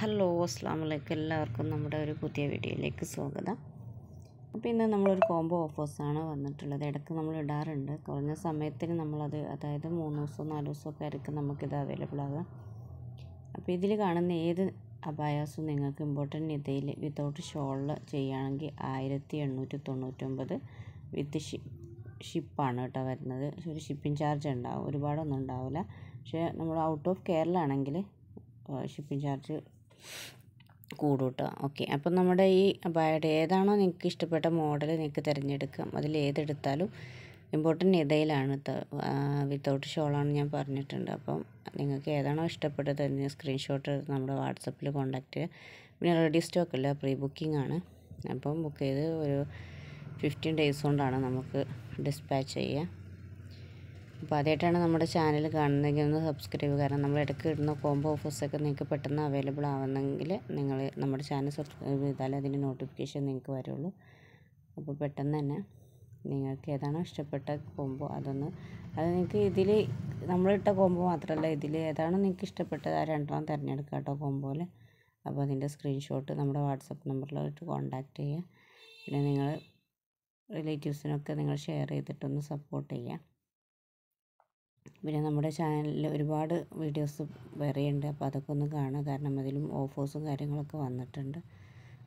hello അസ്സാം വലൈക്കും എല്ലാവർക്കും നമ്മുടെ ഒരു പുതിയ വീഡിയോയിലേക്ക് സ്വാഗതം അപ്പോൾ ഇന്ന് നമ്മളൊരു കോംബോ ഓഫേഴ്സാണ് വന്നിട്ടുള്ളത് ഇടയ്ക്ക് നമ്മൾ ഇടാറുണ്ട് കുറഞ്ഞ സമയത്തിന് നമ്മളത് അതായത് മൂന്ന് ദിവസവും നാല് ദിവസമൊക്കെ ആയിരിക്കും നമുക്കിത് അവൈലബിൾ ആകാം അപ്പോൾ ഇതിൽ കാണുന്ന ഏത് അബായാസും നിങ്ങൾക്ക് ഇമ്പോർട്ടൻ്റ് ഇതയിൽ വിതൗട്ട് ഷോളിൽ ചെയ്യുകയാണെങ്കിൽ ആയിരത്തി എണ്ണൂറ്റി തൊണ്ണൂറ്റൊമ്പത് വിത്ത് ഷിപ്പാണ് കേട്ടോ വരുന്നത് ഒരു ഷിപ്പിംഗ് ചാർജ് ഉണ്ടാവും ഒരുപാടൊന്നും ഉണ്ടാവില്ല പക്ഷേ നമ്മൾ ഔട്ട് ഓഫ് കേരള ആണെങ്കിൽ ഷിപ്പിംഗ് ചാർജ് കൂടും ഓക്കെ അപ്പം നമ്മുടെ ഈ അബായുടെ ഏതാണോ നിങ്ങൾക്ക് ഇഷ്ടപ്പെട്ട മോഡൽ നിങ്ങൾക്ക് തിരഞ്ഞെടുക്കാം അതിൽ ഏതെടുത്താലും ഇമ്പോർട്ടൻ്റ് ഇതയിലാണ് വിത്തൗട്ട് ഷോളാണ് ഞാൻ പറഞ്ഞിട്ടുണ്ട് അപ്പം നിങ്ങൾക്ക് ഏതാണോ ഇഷ്ടപ്പെട്ടത് അതിന് സ്ക്രീൻഷോട്ട് നമ്മുടെ വാട്സപ്പിൽ കോൺടാക്ട് ചെയ്യുക പിന്നെ റെഡി സ്റ്റോക്ക് അല്ല പ്രീ ബുക്കിംഗ് ആണ് അപ്പം ബുക്ക് ചെയ്ത് ഒരു ഫിഫ്റ്റീൻ ഡേയ്സ് കൊണ്ടാണ് നമുക്ക് ഡിസ്പാച്ച് ചെയ്യുക അപ്പോൾ ആദ്യമായിട്ടാണ് നമ്മുടെ ചാനൽ കാണുന്നതെങ്കിൽ ഒന്ന് സബ്സ്ക്രൈബ് കാരണം നമ്മൾ ഇടയ്ക്ക് ഇടുന്ന കോംബോ ഓഫേഴ്സൊക്കെ നിങ്ങൾക്ക് പെട്ടെന്ന് അവൈലബിൾ ആവുന്നെങ്കിൽ നിങ്ങൾ നമ്മുടെ ചാനൽ സബ്സ്ക്രൈബ് ചെയ്താൽ അതിൻ്റെ നോട്ടിഫിക്കേഷൻ നിങ്ങൾക്ക് വരുള്ളൂ അപ്പോൾ പെട്ടെന്ന് തന്നെ നിങ്ങൾക്ക് ഏതാണോ ഇഷ്ടപ്പെട്ട കോംബോ അതൊന്ന് അത് നിങ്ങൾക്ക് ഇതിൽ നമ്മളിട്ട കോംബോ മാത്രമല്ല ഇതിൽ ഏതാണോ നിങ്ങൾക്ക് ഇഷ്ടപ്പെട്ടത് ആ രണ്ടെണ്ണം തിരഞ്ഞെടുക്കുക കേട്ടോ കോംബോയിൽ അപ്പോൾ അതിൻ്റെ സ്ക്രീൻഷോട്ട് നമ്മുടെ വാട്സപ്പ് നമ്പറിലോട്ട് കോൺടാക്റ്റ് ചെയ്യുക പിന്നെ നിങ്ങൾ റിലേറ്റീവ്സിനൊക്കെ നിങ്ങൾ ഷെയർ ചെയ്തിട്ടൊന്ന് സപ്പോർട്ട് ചെയ്യുക പിന്നെ നമ്മുടെ ചാനലിൽ ഒരുപാട് വീഡിയോസ് വേറെയുണ്ട് അപ്പോൾ അതൊക്കെ ഒന്ന് കാണുക കാരണം അതിലും ഓഫേഴ്സും കാര്യങ്ങളൊക്കെ വന്നിട്ടുണ്ട്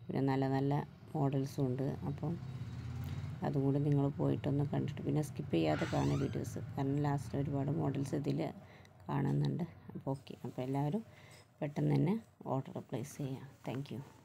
പിന്നെ നല്ല നല്ല മോഡൽസും ഉണ്ട് അപ്പം അതുകൂടി നിങ്ങൾ പോയിട്ടൊന്ന് കണ്ടിട്ട് പിന്നെ സ്കിപ്പ് ചെയ്യാതെ കാണുക വീഡിയോസ് കാരണം ലാസ്റ്റിൽ ഒരുപാട് മോഡൽസ് ഇതിൽ കാണുന്നുണ്ട് അപ്പോൾ ഓക്കെ അപ്പോൾ എല്ലാവരും പെട്ടെന്ന് തന്നെ ഓർഡർ പ്ലേസ് ചെയ്യാം താങ്ക്